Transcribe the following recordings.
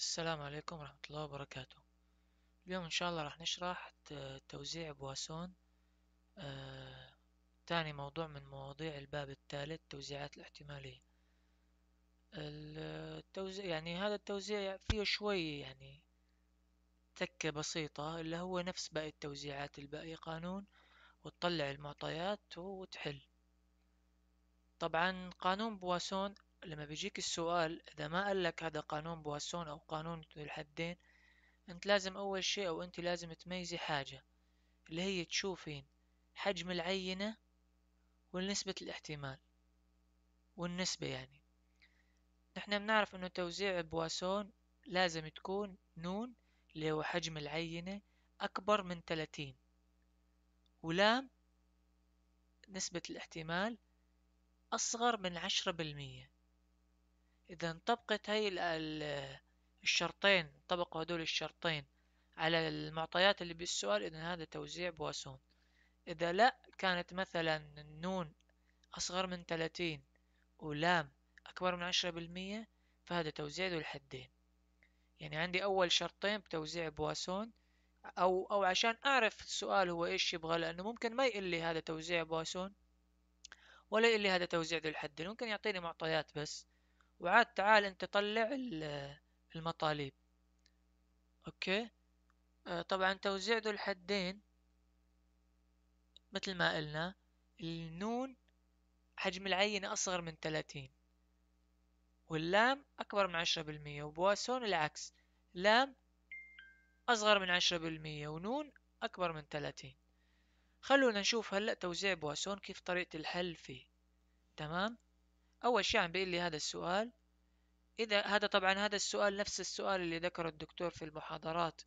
السلام عليكم ورحمة الله وبركاته اليوم إن شاء الله راح نشرح توزيع بواسون آه، تاني موضوع من مواضيع الباب الثالث توزيعات الاحتمالية التوزيع يعني هذا التوزيع فيه شوي يعني تكة بسيطة اللي هو نفس باقي التوزيعات الباقية قانون وتطلع المعطيات وتحل طبعا قانون بواسون لما بيجيك السؤال إذا ما قال لك هذا قانون بواسون أو قانون ذو الحدين أنت لازم أول شيء أو أنت لازم تميزي حاجة اللي هي تشوفين حجم العينة ونسبة الاحتمال والنسبة يعني نحن بنعرف أنه توزيع بواسون لازم تكون نون اللي هو حجم العينة أكبر من 30 ولام نسبة الاحتمال أصغر من بالمئة إذا انطبقت هاي الشرطين انطبقوا هدول الشرطين على المعطيات اللي بالسؤال إذا هذا توزيع بواسون إذا لا كانت مثلا النون أصغر من 30 ولام أكبر من 10% فهذا توزيع ذو الحدين يعني عندي أول شرطين بتوزيع بواسون أو أو عشان أعرف السؤال هو إيش يبغى لأنه ممكن ما يقول لي هذا توزيع بواسون ولا يقول لي هذا توزيع ذو الحدين ممكن يعطيني معطيات بس وعاد تعال انت طلع المطالب اوكي آه، طبعا توزيع ذو الحدين مثل ما قلنا النون حجم العينة أصغر من 30 واللام أكبر من 10% وبواسون العكس لام أصغر من 10% ونون أكبر من 30 خلونا نشوف هلأ توزيع بواسون كيف طريقة الحل فيه تمام أول شيء عم بيقول لي هذا السؤال إذا هذا طبعا هذا السؤال نفس السؤال اللي ذكره الدكتور في المحاضرات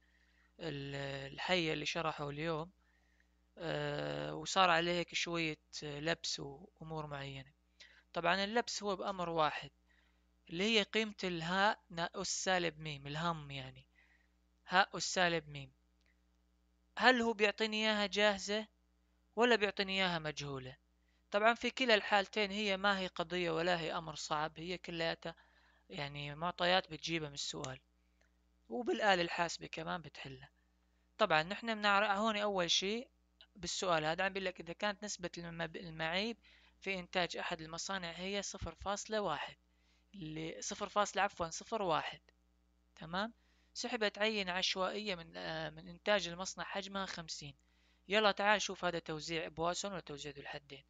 الحية اللي شرحه اليوم آه، وصار عليه هيك شوية لبس وأمور معينة طبعا اللبس هو بأمر واحد اللي هي قيمة الهاء أس سالب ميم الهم يعني هاء سالب ميم هل هو بيعطيني إياها جاهزة ولا بيعطيني إياها مجهولة طبعا في كلا الحالتين هي ما هي قضية ولا هي أمر صعب هي كلياتها يعني معطيات بتجيبها من السؤال وبالآلة الحاسبة كمان بتحلها طبعا نحن بنعرف هون أول شيء بالسؤال هذا عم بيقول لك إذا كانت نسبة المعيب في إنتاج أحد المصانع هي صفر فاصلة واحد اللي صفر فاصلة عفوا صفر واحد تمام سحبت عينة عشوائية من آه، من إنتاج المصنع حجمها خمسين يلا تعال شوف هذا توزيع بواسون ولا توزيع ذو الحدين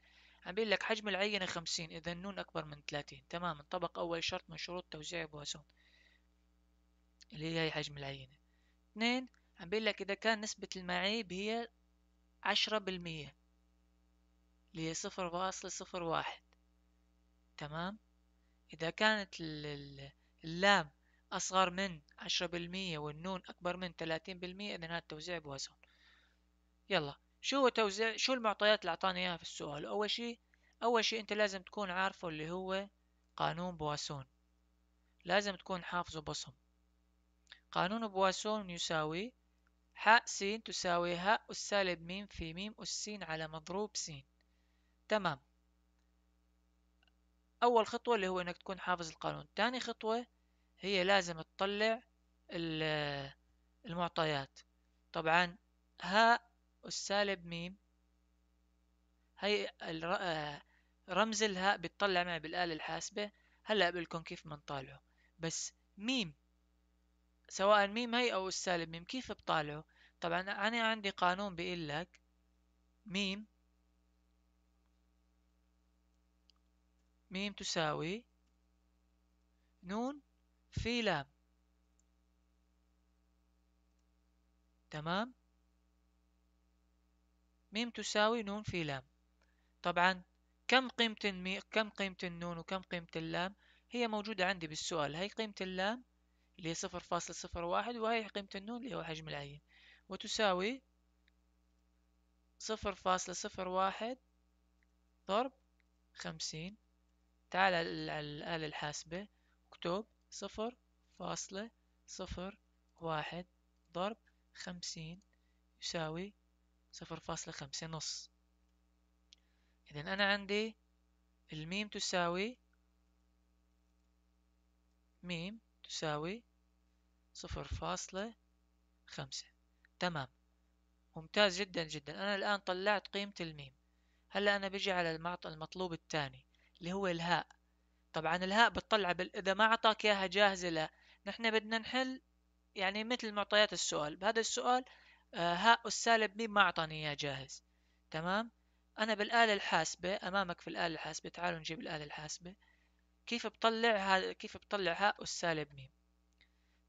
عم بيقول لك حجم العينة خمسين إذا النون أكبر من ثلاثين تمام انطبق أول شرط من شروط توزيع بواسون اللي هي حجم العينة اثنين عم بيقول لك إذا كان نسبة المعيب هي عشرة بالمية اللي هي صفر فاصلة صفر واحد تمام إذا كانت اللام أصغر من عشرة بالمية والنون أكبر من ثلاثين بالمية إذا هذا توزيع بواسون يلا شو هو توزيع شو المعطيات اللي اعطاني اياها في السؤال اول شيء اول شيء انت لازم تكون عارفه اللي هو قانون بواسون لازم تكون حافظه بصم قانون بواسون يساوي حاء س تساوي هاء السالب م في م أس على مضروب س تمام أول خطوة اللي هو إنك تكون حافظ القانون تاني خطوة هي لازم تطلع المعطيات طبعا هاء سالب م هي آه، رمز الهاء بتطلع معي بالآلة الحاسبة هلا بقول كيف بنطالعه بس م سواء م هي أو السالب م كيف بطالعه طبعا أنا عندي قانون بيقول لك م م تساوي نون في لام تمام ميم تساوي نون في لام طبعا كم قيمة المي... كم قيمة النون وكم قيمة اللام هي موجودة عندي بالسؤال هي قيمة اللام اللي هي صفر فاصل صفر واحد وهي قيمة النون اللي هو حجم العين وتساوي صفر فاصل صفر واحد ضرب خمسين تعال على الآلة الحاسبة اكتب صفر فاصلة صفر واحد ضرب خمسين يساوي صفر فاصلة خمسة نص إذا أنا عندي الميم تساوي ميم تساوي صفر فاصلة خمسة تمام ممتاز جدا جدا أنا الآن طلعت قيمة الميم هلا أنا بجي على المطلوب الثاني اللي هو الهاء طبعا الهاء بتطلع بال... إذا ما أعطاك إياها جاهزة لا نحن بدنا نحل يعني مثل معطيات السؤال بهذا السؤال آه، هاء السالب سالب مين ما أعطاني إياه جاهز تمام أنا بالآلة الحاسبة أمامك في الآلة الحاسبة تعالوا نجيب الآلة الحاسبة كيف بطلع هذا كيف بطلع هاء السالب سالب ميم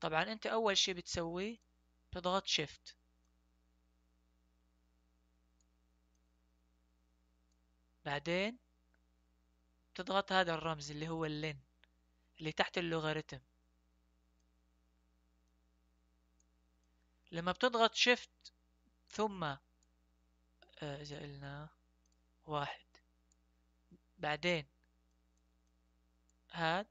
طبعا أنت أول شي بتسويه بتضغط شيفت بعدين بتضغط هذا الرمز اللي هو اللين اللي تحت اللوغاريتم لما بتضغط شيفت ثم آه، إذا قلنا واحد بعدين هاد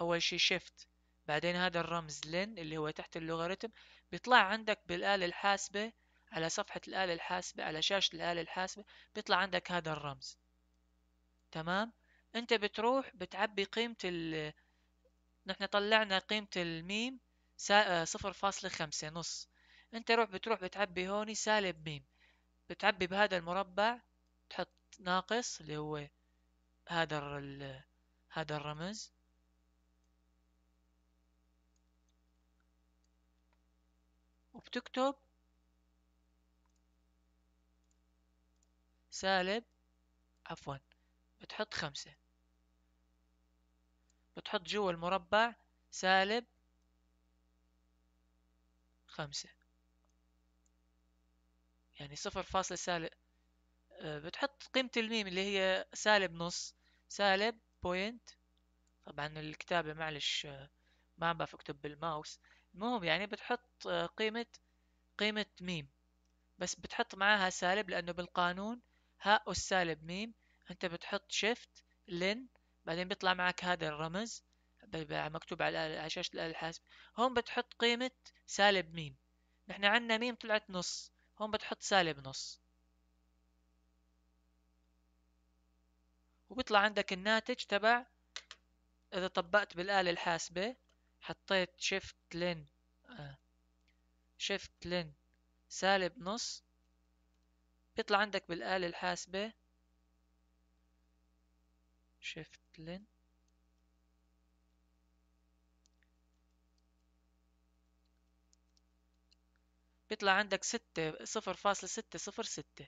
أول شي شيفت بعدين هذا الرمز لين اللي هو تحت اللوغاريتم بيطلع عندك بالآلة الحاسبة على صفحة الآلة الحاسبة على شاشة الآلة الحاسبة بيطلع عندك هذا الرمز تمام انت بتروح بتعبي قيمة نحن طلعنا قيمة الميم آه، صفر فاصلة خمسة نص انت روح بتروح بتعبي هوني سالب ميم بتعبي بهذا المربع تحط ناقص اللي هو هذا ال... هذا الرمز وبتكتب سالب عفوا بتحط خمسة بتحط جوا المربع سالب خمسة يعني صفر فاصلة سالب آه، بتحط قيمة الميم اللي هي سالب نص سالب بوينت طبعا الكتابة معلش آه، ما عم بعرف اكتب بالماوس المهم يعني بتحط آه، قيمة قيمة ميم بس بتحط معاها سالب لأنه بالقانون هاء السالب ميم أنت بتحط شيفت لين بعدين بيطلع معك هذا الرمز مكتوب على شاشة الآلة الحاسبة هون بتحط قيمة سالب ميم نحن عنا ميم طلعت نص هون بتحط سالب نص وبيطلع عندك الناتج تبع إذا طبقت بالآلة الحاسبة حطيت شيفت لين شيفت لين سالب نص بيطلع عندك بالآلة الحاسبة شيفت لين بيطلع عندك ستة صفر فاصلة ستة صفر ستة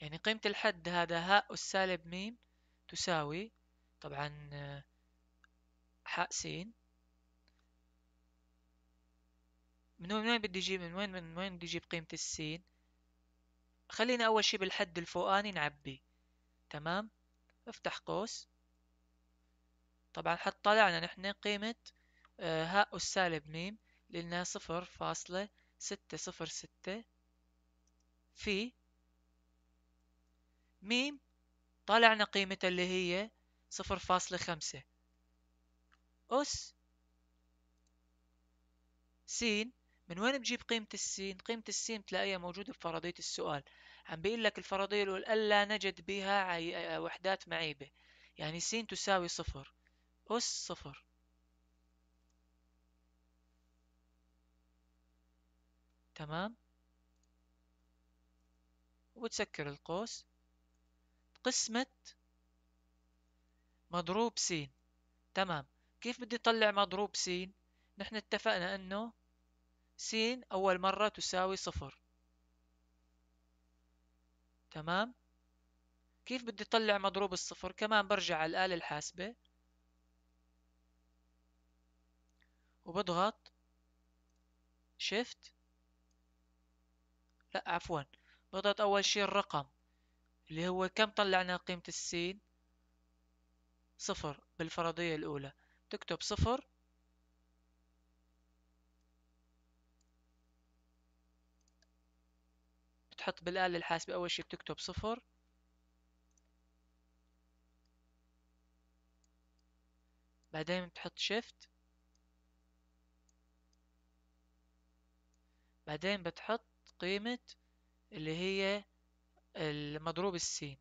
يعني قيمة الحد هذا هاء السالب ميم تساوي طبعا آه، حاء سين من وين بدي اجيب من وين من وين بدي اجيب قيمة السين خلينا اول شي بالحد الفوقاني نعبي تمام افتح قوس طبعا حتطلعنا نحن قيمة آه، هاء السالب ميم لأنها صفر فاصلة ستة صفر ستة في ميم طلعنا قيمتها اللي هي صفر فاصلة خمسة أس سين من وين بجيب قيمة السين؟ قيمة السين تلاقيها موجودة بفرضية السؤال عم بيقول لك الفرضية الأولى ألا نجد بها وحدات معيبة يعني س تساوي صفر أس صفر تمام وتسكر القوس قسمة مضروب س تمام كيف بدي أطلع مضروب س نحن اتفقنا أنه س أول مرة تساوي صفر تمام كيف بدي اطلع مضروب الصفر كمان برجع على الآلة الحاسبة وبضغط شيفت لا عفوا بضغط أول شيء الرقم اللي هو كم طلعنا قيمة السين صفر بالفرضية الأولى تكتب صفر تحط بالآلة الحاسبة أول شي بتكتب صفر بعدين بتحط شيفت بعدين بتحط قيمة اللي هي المضروب السين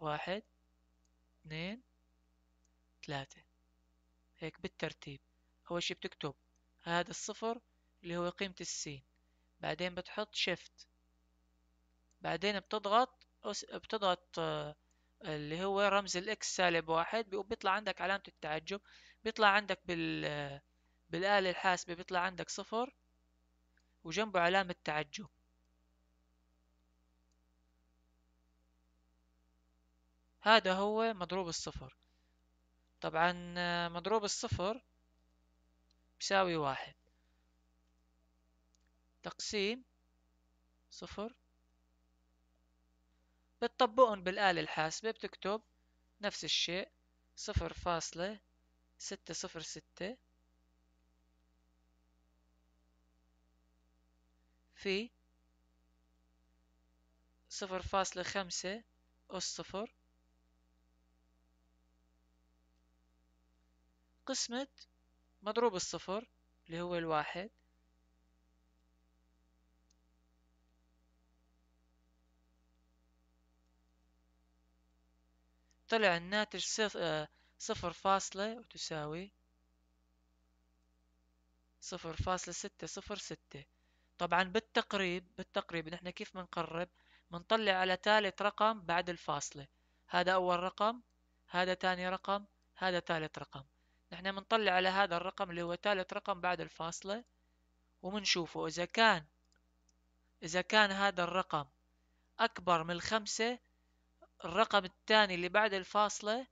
واحد اثنين ثلاثة هيك بالترتيب أول شي بتكتب هذا الصفر اللي هو قيمة السين بعدين بتحط شيفت بعدين بتضغط أس... بتضغط آه، اللي هو رمز الاكس سالب واحد بيطلع عندك علامة التعجب بيطلع عندك بال بالآلة الحاسبة بيطلع عندك صفر وجنبه علامة تعجب هذا هو مضروب الصفر طبعا آه، مضروب الصفر يساوي واحد تقسيم صفر بتطبقهم بالآلة الحاسبة بتكتب نفس الشيء صفر فاصلة ستة صفر ستة في صفر فاصلة خمسة أس صفر قسمة مضروب الصفر اللي هو الواحد طلع الناتج آه، صفر فاصلة وتساوي صفر فاصلة ستة صفر ستة طبعا بالتقريب بالتقريب نحن كيف بنقرب بنطلع على ثالث رقم بعد الفاصلة هذا أول رقم هذا ثاني رقم هذا ثالث رقم نحن بنطلع على هذا الرقم اللي هو ثالث رقم بعد الفاصلة وبنشوفه إذا كان إذا كان هذا الرقم أكبر من الخمسة الرقم الثاني اللي بعد الفاصلة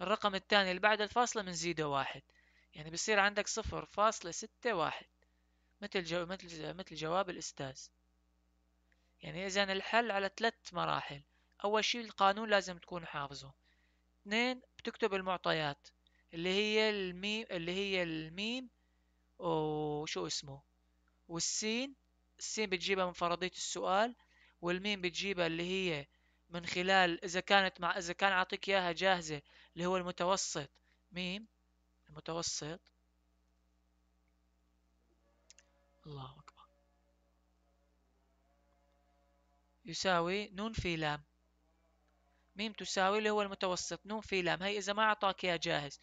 الرقم الثاني اللي بعد الفاصلة بنزيده واحد يعني بصير عندك صفر فاصلة ستة واحد مثل جو مثل مثل جواب الأستاذ يعني إذا الحل على ثلاث مراحل أول شي القانون لازم تكون حافظه اثنين بتكتب المعطيات اللي هي الميم اللي هي الميم وشو اسمه والسين السين بتجيبها من فرضية السؤال والميم بتجيبها اللي هي من خلال إذا كانت مع إذا كان أعطيك إياها جاهزة اللي هو المتوسط ميم المتوسط الله أكبر يساوي نون في لام ميم تساوي اللي هو المتوسط نون في لام هي إذا ما أعطاك إياه جاهز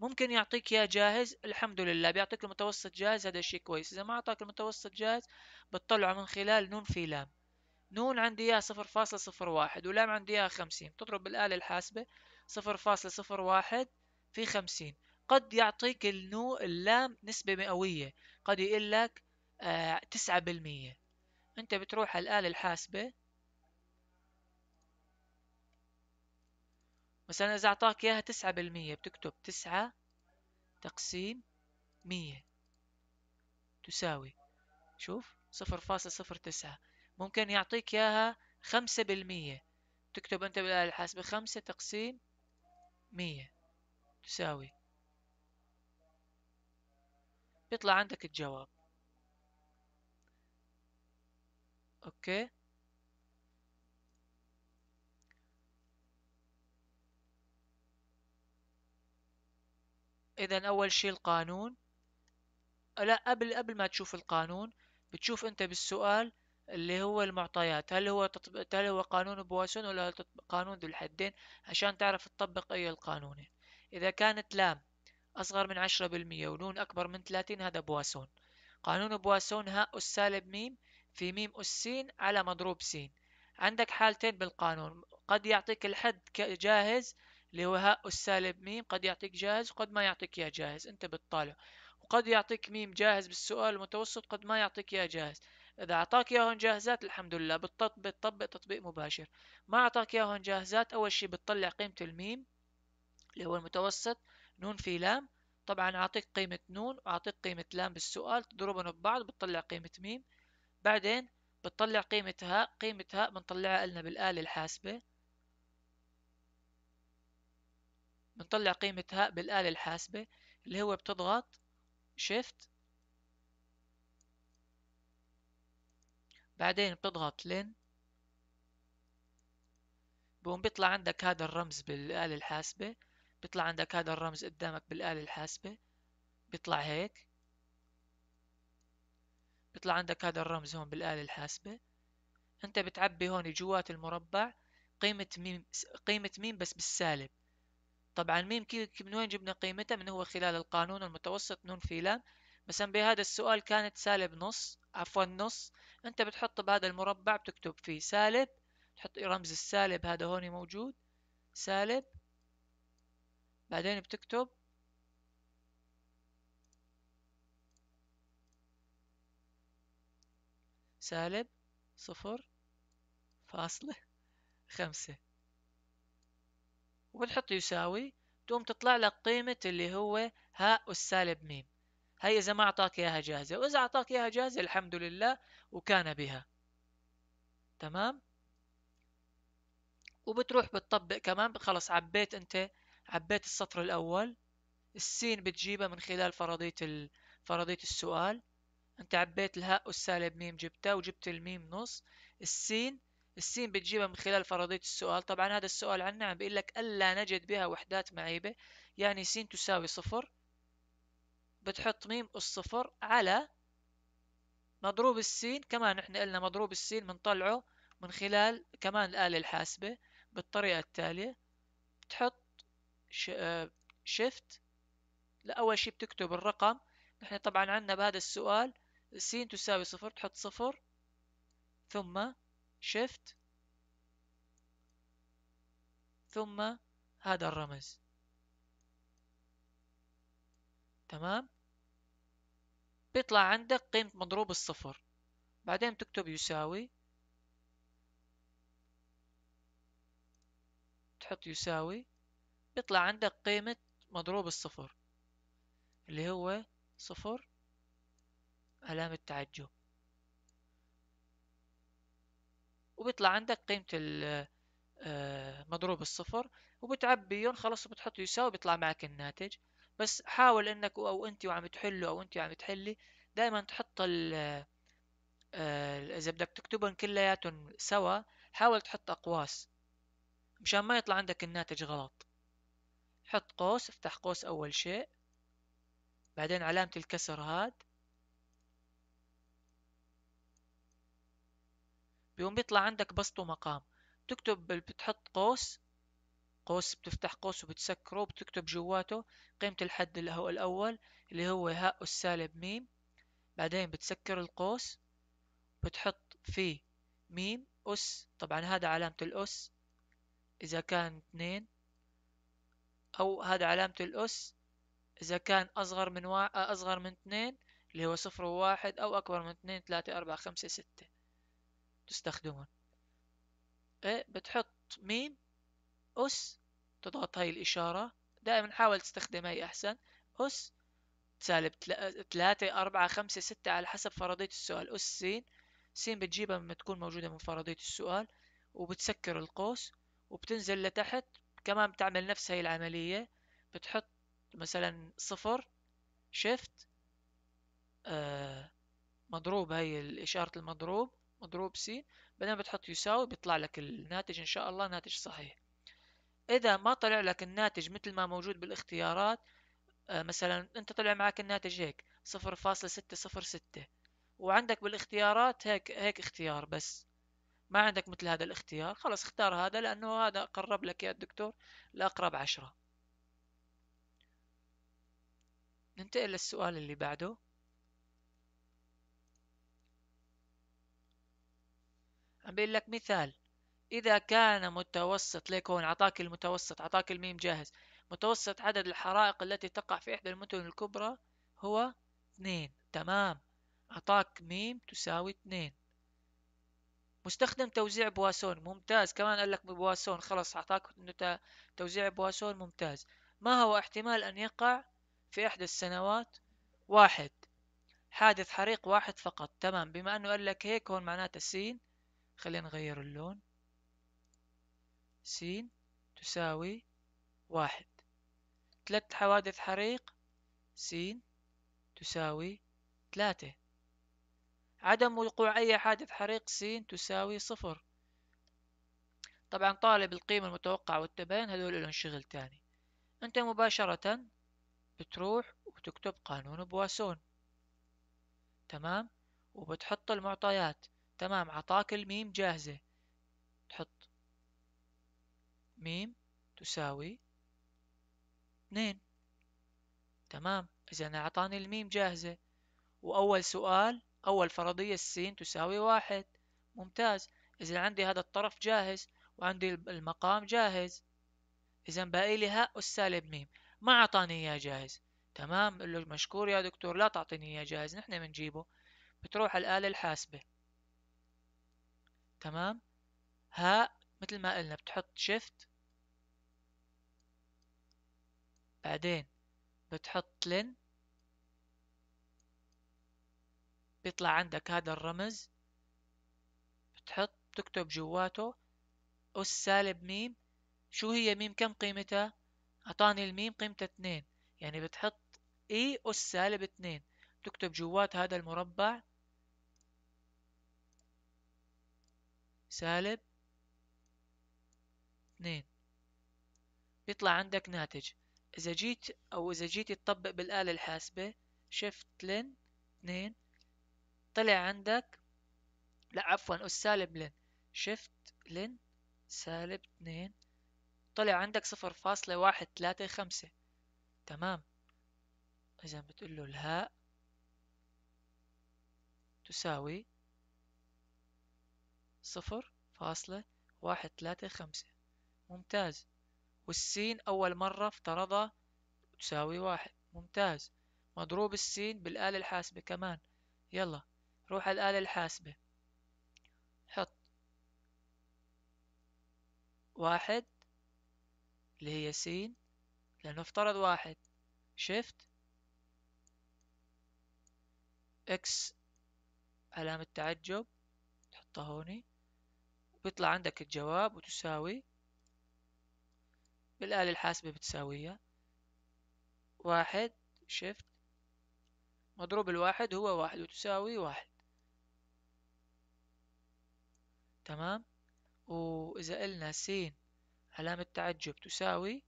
ممكن يعطيك إياه جاهز الحمد لله بيعطيك المتوسط جاهز هذا شيء كويس إذا ما أعطاك المتوسط جاهز بتطلعه من خلال نون في لام نون عندي إياها صفر فاصلة صفر واحد ولام عندي إياها خمسين تضرب بالآلة الحاسبة صفر فاصلة صفر واحد في خمسين قد يعطيك النو اللام نسبة مئوية قد يقول لك آه، تسعة بالمية أنت بتروح على الآلة الحاسبة مثلا إذا أعطاك إياها تسعة بالمية بتكتب تسعة تقسيم مية تساوي شوف صفر صفر تسعة ممكن يعطيك إياها خمسة بالمية تكتب أنت بالآلة الحاسبة خمسة تقسيم مية تساوي بيطلع عندك الجواب أوكي إذا أول شي القانون لا قبل قبل ما تشوف القانون بتشوف أنت بالسؤال اللي هو المعطيات هل هو تطبيق هل هو قانون بواسون ولا قانون ذو الحدين عشان تعرف تطبق أي القانون إذا كانت لام أصغر من عشرة بالمية ونون أكبر من 30 هذا بواسون قانون بواسون هاء أس سالب ميم في ميم أس سين على مضروب سين عندك حالتين بالقانون قد يعطيك الحد جاهز اللي هو هاء السالب ميم قد يعطيك جاهز وقد ما يعطيك إياه جاهز أنت بتطالع وقد يعطيك ميم جاهز بالسؤال المتوسط قد ما يعطيك إياه جاهز إذا أعطاك إياهن جاهزات الحمد لله بتطبق تطبق تطبيق مباشر ما أعطاك إياهن جاهزات أول شي بتطلع قيمة الميم اللي هو المتوسط نون في لام طبعا أعطيك قيمة نون وأعطيك قيمة لام بالسؤال تضربهم ببعض بتطلع قيمة ميم بعدين بتطلع قيمة هاء قيمة هاء بنطلعها لنا بالآلة الحاسبة بنطلع قيمتها بالآلة الحاسبة اللي هو بتضغط شيفت بعدين بتضغط لين بقوم بيطلع عندك هذا الرمز بالآلة الحاسبة بيطلع عندك هذا الرمز قدامك بالآلة الحاسبة بيطلع هيك بيطلع عندك هذا الرمز هون بالآلة الحاسبة انت بتعبي هون جوات المربع قيمة ميم قيمة ميم بس بالسالب طبعا ميم كي من وين جبنا قيمتها من هو خلال القانون المتوسط نون في لام مثلا بهذا السؤال كانت سالب نص عفوا نص انت بتحط بهذا المربع بتكتب فيه سالب تحط رمز السالب هذا هون موجود سالب بعدين بتكتب سالب صفر فاصلة خمسة وبنحط يساوي تقوم تطلع لك قيمة اللي هو هاء والسالب ميم هي إذا ما أعطاك إياها جاهزة وإذا أعطاك إياها جاهزة الحمد لله وكان بها تمام وبتروح بتطبق كمان خلص عبيت أنت عبيت السطر الأول السين بتجيبها من خلال فرضية فرضية السؤال أنت عبيت الهاء والسالب ميم جبتها وجبت الميم نص السين السين بتجيبها من خلال فرضية السؤال طبعا هذا السؤال عنا عم بيقول لك ألا نجد بها وحدات معيبة يعني س تساوي صفر بتحط ميم الصفر على مضروب السين كمان احنا قلنا مضروب السين بنطلعه من خلال كمان الآلة الحاسبة بالطريقة التالية بتحط شيفت لا أول شي بتكتب الرقم نحن طبعا عنا بهذا السؤال سين تساوي صفر تحط صفر ثم shift ثم هذا الرمز تمام بيطلع عندك قيمة مضروب الصفر بعدين تكتب يساوي تحط يساوي بيطلع عندك قيمة مضروب الصفر اللي هو صفر علامة تعجب وبيطلع عندك قيمة آه، مضروب الصفر وبتعبيهم خلص وبتحط يساوي بيطلع معك الناتج بس حاول انك او انت وعم تحله او انت وعم تحلي دائما تحط آه، ال اذا بدك تكتبهم كلياتهم سوا حاول تحط اقواس مشان ما يطلع عندك الناتج غلط حط قوس افتح قوس اول شيء بعدين علامة الكسر هاد بيقوم بيطلع عندك بسط ومقام تكتب بتحط قوس قوس بتفتح قوس وبتسكره بتكتب جواته قيمة الحد اللي هو الأول اللي هو هاء السالب ميم بعدين بتسكر القوس بتحط فيه ميم أس طبعا هذا علامة الأس إذا كان اثنين أو هذا علامة الأس إذا كان أصغر من وا... أصغر من اثنين اللي هو صفر وواحد أو أكبر من اثنين ثلاثة أربعة خمسة ستة تستخدمهم إيه، بتحط ميم أس تضغط هاي الإشارة دائما حاول تستخدم هاي أحسن أس سالب ثلاثة أربعة خمسة ستة على حسب فرضية السؤال أس سين سين بتجيبها لما تكون موجودة من فرضية السؤال وبتسكر القوس وبتنزل لتحت كمان بتعمل نفس هاي العملية بتحط مثلا صفر شيفت آه مضروب هاي الإشارة المضروب مضروب سي بعدين بتحط يساوي بيطلع لك الناتج إن شاء الله ناتج صحيح إذا ما طلع لك الناتج مثل ما موجود بالاختيارات آه، مثلا أنت طلع معك الناتج هيك صفر فاصلة ستة صفر ستة وعندك بالاختيارات هيك هيك اختيار بس ما عندك مثل هذا الاختيار خلص اختار هذا لأنه هذا قرب لك يا الدكتور لأقرب عشرة ننتقل للسؤال اللي بعده بقول لك مثال إذا كان متوسط ليك هون عطاك المتوسط عطاك الميم جاهز متوسط عدد الحرائق التي تقع في إحدى المدن الكبرى هو اثنين تمام عطاك ميم تساوي اثنين مستخدم توزيع بواسون ممتاز كمان قال لك بواسون خلص أعطاك توزيع بواسون ممتاز ما هو احتمال أن يقع في إحدى السنوات واحد حادث حريق واحد فقط تمام بما أنه قال لك هيك هون معناته السين خلينا نغير اللون س تساوي واحد ثلاث حوادث حريق س تساوي ثلاثة عدم وقوع أي حادث حريق س تساوي صفر طبعا طالب القيمة المتوقعة والتباين هذول لهم شغل تاني أنت مباشرة بتروح وتكتب قانون بواسون تمام وبتحط المعطيات تمام عطاك الميم جاهزة تحط ميم تساوي اثنين تمام إذا أعطاني الميم جاهزة وأول سؤال أول فرضية السين تساوي واحد ممتاز إذا عندي هذا الطرف جاهز وعندي المقام جاهز إذا باقي لي هاء والسالب ميم ما أعطاني إياه جاهز تمام قل له مشكور يا دكتور لا تعطيني إياه جاهز نحن بنجيبه بتروح الآلة الحاسبة تمام ها مثل ما قلنا بتحط شيفت بعدين بتحط لن بيطلع عندك هذا الرمز بتحط تكتب جواته أس سالب ميم شو هي ميم كم قيمتها أعطاني الميم قيمتها اثنين يعني بتحط إي e أس سالب اثنين تكتب جوات هذا المربع سالب اثنين بيطلع عندك ناتج إذا جيت أو إذا جيت تطبق بالآلة الحاسبة شيفت لن اثنين طلع عندك لا عفوا السالب لن شيفت لن سالب اثنين طلع عندك صفر فاصلة واحد ثلاثة خمسة تمام إذا بتقول له الهاء تساوي صفر فاصلة واحد ثلاثة خمسة ممتاز والسين أول مرة افترضها تساوي واحد ممتاز مضروب السين بالآلة الحاسبة كمان يلا روح الآلة الحاسبة حط واحد اللي هي سين لأنه افترض واحد شيفت اكس علامة تعجب تحطها هوني بيطلع عندك الجواب وتساوي بالآلة الحاسبة بتساويها واحد شيفت مضروب الواحد هو واحد وتساوي واحد تمام وإذا قلنا س علامة تعجب تساوي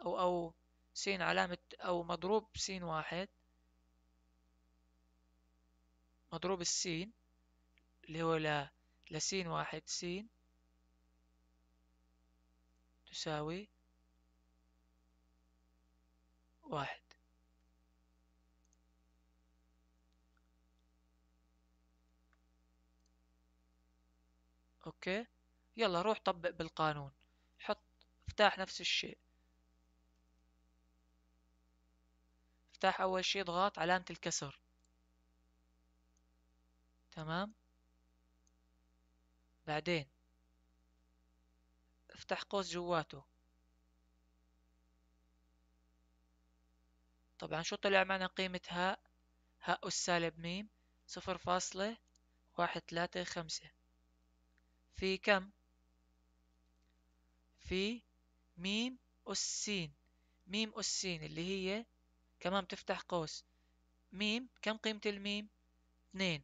أو أو س علامة أو مضروب س واحد مضروب السين اللي هو لا لسين واحد س تساوي واحد اوكي يلا روح طبق بالقانون حط افتح نفس الشيء افتح اول شيء اضغط علامة الكسر تمام بعدين افتح قوس جواته طبعا شو طلع معنا قيمة هاء هاء أس سالب ميم صفر فاصلة واحد ثلاثة خمسة في كم في ميم أس سين ميم أس سين اللي هي كمان بتفتح قوس ميم كم قيمة الميم اثنين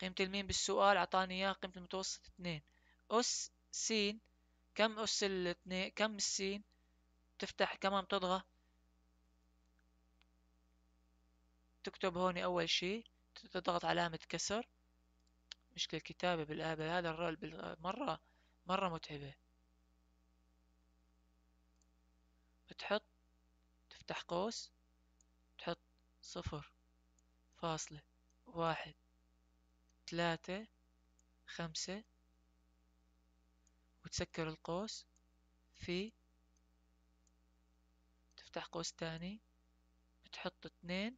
قيمة الميم بالسؤال أعطاني إياها قيمة المتوسط اثنين أس س كم أس الاثنين كم السين تفتح كمان تضغط تكتب هون أول شي تضغط علامة كسر مشكلة الكتابة بالآبة هذا الرول مرة مرة متعبة بتحط تفتح قوس تحط صفر فاصلة واحد ثلاثة خمسة وتسكر القوس في تفتح قوس تاني بتحط اثنين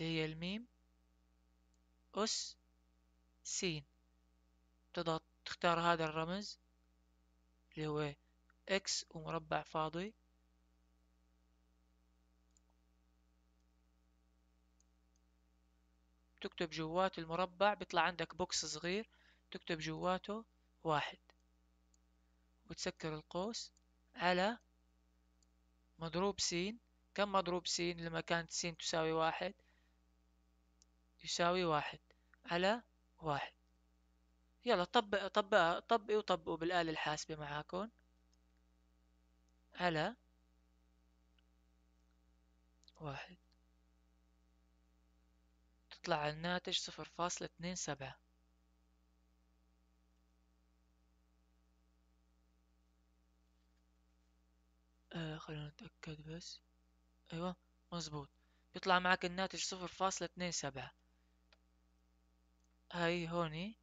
اللي هي الميم أس سين تضغط تختار هذا الرمز اللي هو اكس ومربع فاضي تكتب جوات المربع بيطلع عندك بوكس صغير تكتب جواته واحد وتسكر القوس على مضروب س كم مضروب س لما كانت س تساوي واحد يساوي واحد على واحد يلا طبق طبق طبقوا وطبقوا بالآلة الحاسبة معاكم على واحد يطلع الناتج صفر فاصلة سبعة آه خلينا نتأكد بس أيوة مزبوط يطلع معك الناتج صفر فاصلة اتنين سبعة هاي هوني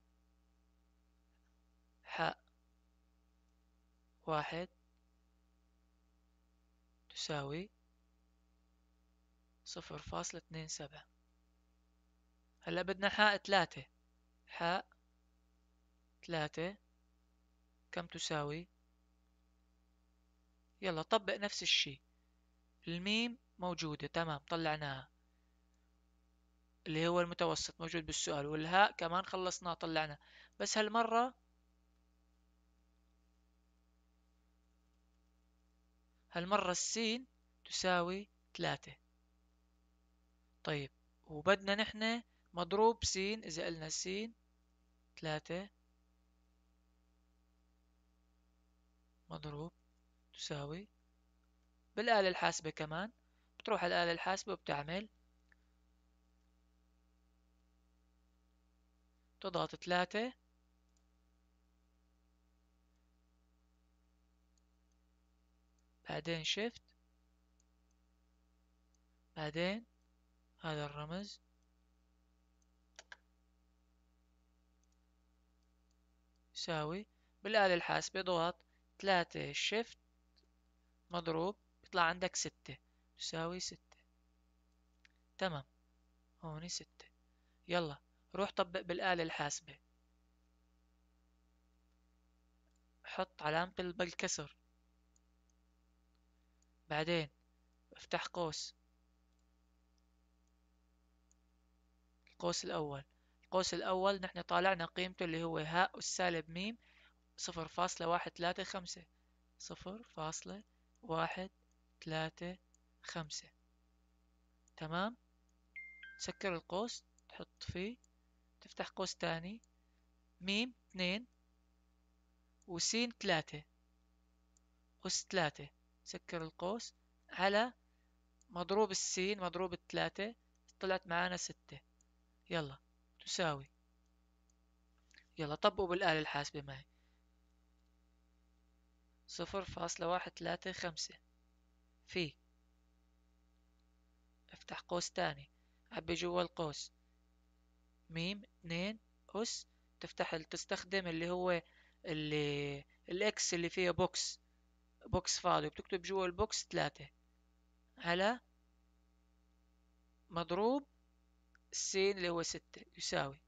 ح واحد تساوي صفر فاصلة اتنين سبعة هلا بدنا حاء ثلاثة حاء ثلاثة كم تساوي يلا طبق نفس الشي الميم موجودة تمام طلعناها اللي هو المتوسط موجود بالسؤال والهاء كمان خلصناه طلعناه بس هالمرة هالمرة السين تساوي ثلاثة طيب وبدنا نحن مضروب س إذا قلنا س ثلاثة مضروب تساوي بالآلة الحاسبة كمان بتروح الآلة الحاسبة وبتعمل تضغط ثلاثة بعدين شيفت بعدين هذا الرمز يساوي بالآلة الحاسبة ضغط ثلاثة شيفت مضروب بيطلع عندك ستة تساوي ستة تمام هون ستة يلا روح طبق بالآلة الحاسبة حط علامة الكسر بعدين افتح قوس القوس الأول القوس الأول نحن طالعنا قيمته اللي هو هاء السالب ميم صفر فاصلة واحد ثلاثة خمسة صفر فاصلة واحد ثلاثة خمسة تمام تسكر القوس تحط فيه تفتح قوس تاني ميم اثنين وسين ثلاثة أس ثلاثة سكر القوس على مضروب السين مضروب الثلاثة طلعت معانا ستة يلا تساوي يلا طبقوا بالآلة الحاسبة معي صفر فاصلة واحد ثلاثة خمسة في افتح قوس تاني عبي جوا القوس ميم اثنين أس تفتح تستخدم اللي هو اللي الإكس اللي فيها بوكس بوكس فاضي بتكتب جوا البوكس ثلاثة على مضروب س اللي هو ستة يساوي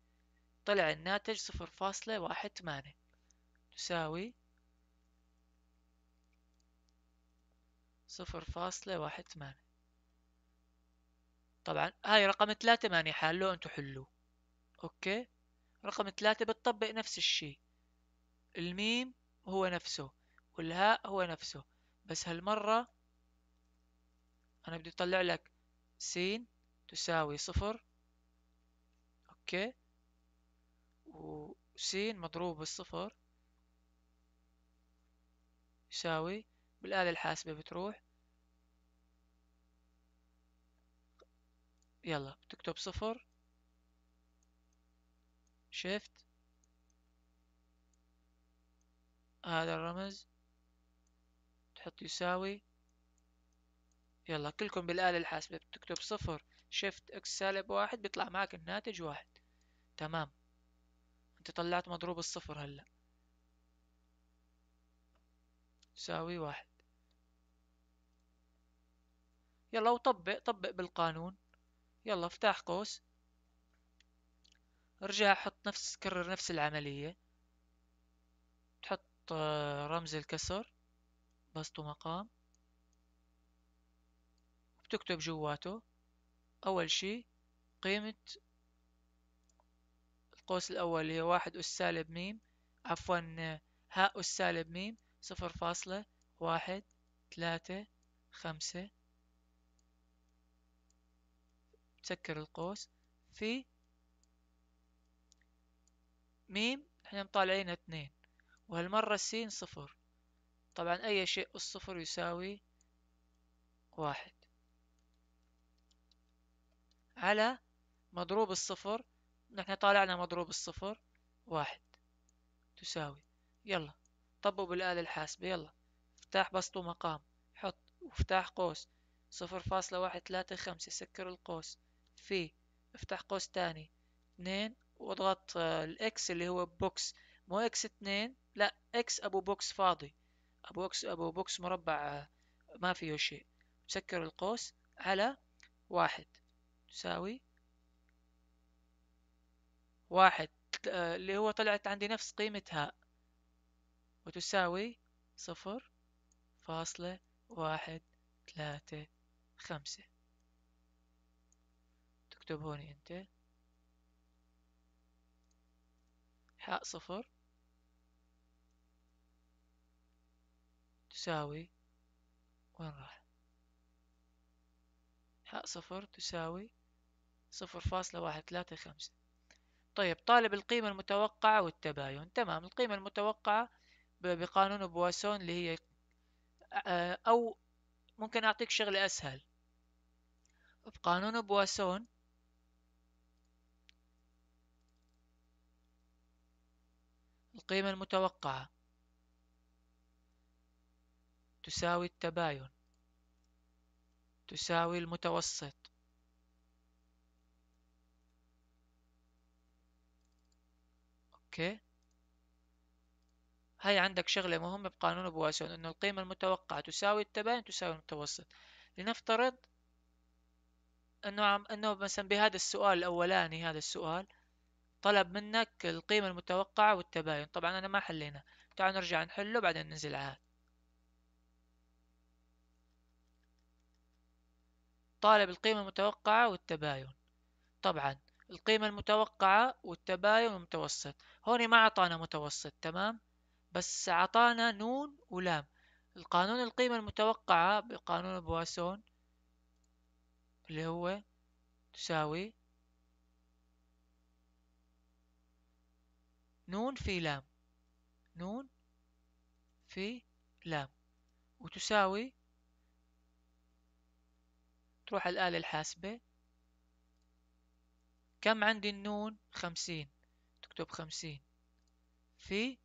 طلع الناتج صفر فاصلة واحد ثمانية تساوي صفر فاصلة واحد ثمانية طبعا هاي رقم ثلاثة ماني حالو انتو حلوه اوكي رقم ثلاثة بتطبق نفس الشي الميم هو نفسه والهاء هو نفسه بس هالمرة انا بدي اطلع لك س تساوي صفر اوكي وس مضروب بالصفر يساوي بالآلة الحاسبة بتروح يلا بتكتب صفر شيفت هذا الرمز تحط يساوي يلا كلكم بالآلة الحاسبة بتكتب صفر شيفت اكس سالب واحد بيطلع معك الناتج واحد تمام انت طلعت مضروب الصفر هلا تساوي واحد يلا وطبق طبق بالقانون يلا افتح قوس ارجع حط نفس كرر نفس العملية تحط آه، رمز الكسر بسط مقام بتكتب جواته أول شي قيمة القوس الأول اللي هي واحد أس سالب ميم عفوا هاء أس سالب ميم صفر فاصلة واحد ثلاثة خمسة تسكر القوس في ميم احنا مطالعين اثنين وهالمرة السين صفر طبعا أي شيء الصفر يساوي واحد على مضروب الصفر نحن طالعنا مضروب الصفر واحد تساوي يلا طبوا بالآلة الحاسبة يلا افتح بسط مقام حط وافتح قوس صفر فاصلة واحد ثلاثة خمسة سكر القوس في افتح قوس تاني اثنين واضغط آه، الاكس اللي هو بوكس مو اكس اثنين لا اكس ابو بوكس فاضي ابو اكس ابو بوكس مربع آه، ما فيه شيء سكر القوس على واحد تساوي واحد آه، اللي هو طلعت عندي نفس قيمتها وتساوي صفر فاصلة واحد ثلاثة خمسة تكتب هون انت حاء صفر تساوي وين راح حاء صفر تساوي صفر فاصلة واحد ثلاثة خمسة طيب طالب القيمة المتوقعة والتباين تمام القيمة المتوقعة بقانون بواسون اللي هي أو ممكن أعطيك شغلة أسهل بقانون بواسون القيمة المتوقعة تساوي التباين تساوي المتوسط أوكي هاي عندك شغلة مهمة بقانون بواسون إنه القيمة المتوقعة تساوي التباين تساوي المتوسط لنفترض إنه عم إنه مثلا بهذا السؤال الأولاني هذا السؤال طلب منك القيمة المتوقعة والتباين طبعا أنا ما حلينا تعال نرجع نحله بعدين ننزل عاد طالب القيمة المتوقعة والتباين طبعا القيمة المتوقعة والتباين والمتوسط هون ما أعطانا متوسط تمام بس أعطانا نون ولام القانون القيمة المتوقعة بقانون بواسون اللي هو تساوي نون في لام نون في لام وتساوي تروح الآلة الحاسبة كم عندي النون خمسين تكتب خمسين في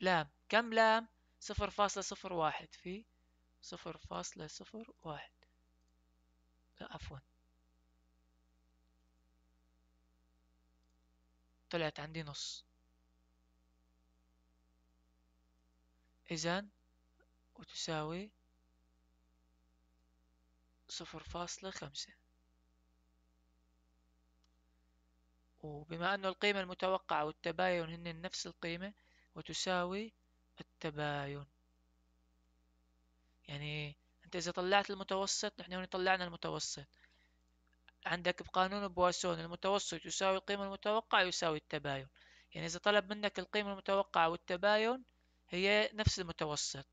لام كم لام صفر فاصلة صفر واحد في صفر فاصلة صفر واحد لا آه، عفوا طلعت عندي نص إذن وتساوي صفر فاصلة خمسة وبما أن القيمة المتوقعة والتباين هن نفس القيمة وتساوي التباين يعني أنت إذا طلعت المتوسط نحن هون طلعنا المتوسط عندك بقانون بواسون المتوسط يساوي القيمة المتوقعة يساوي التباين يعني إذا طلب منك القيمة المتوقعة والتباين هي نفس المتوسط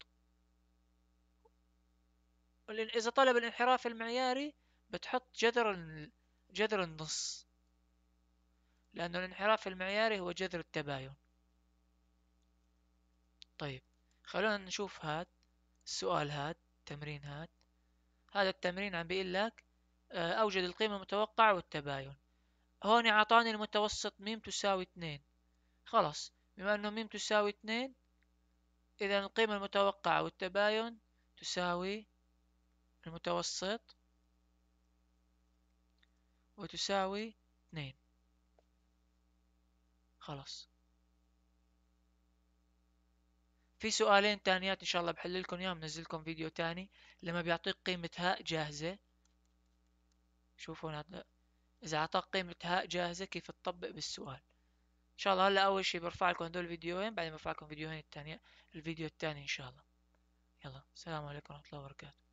إذا طلب الانحراف المعياري بتحط جذر جذر النص لأن الانحراف المعياري هو جذر التباين طيب خلونا نشوف هاد السؤال هاد تمرين هاد هذا التمرين عم بيقول لك آه، أوجد القيمة المتوقعة والتباين هون عطاني المتوسط ميم تساوي اتنين خلص بما أنه ميم تساوي اتنين إذا القيمة المتوقعة والتباين تساوي المتوسط وتساوي اتنين خلاص في سؤالين تانيات ان شاء الله بحل لكم اياهم منزل لكم فيديو تاني لما بيعطيك قيمة هاء جاهزة شوفوا هذا اذا اعطاك قيمة هاء جاهزة كيف تطبق بالسؤال ان شاء الله هلا اول شيء برفع لكم هدول الفيديوهين بعدين برفع لكم فيديوهين التانية الفيديو التاني ان شاء الله يلا السلام عليكم ورحمة الله وبركاته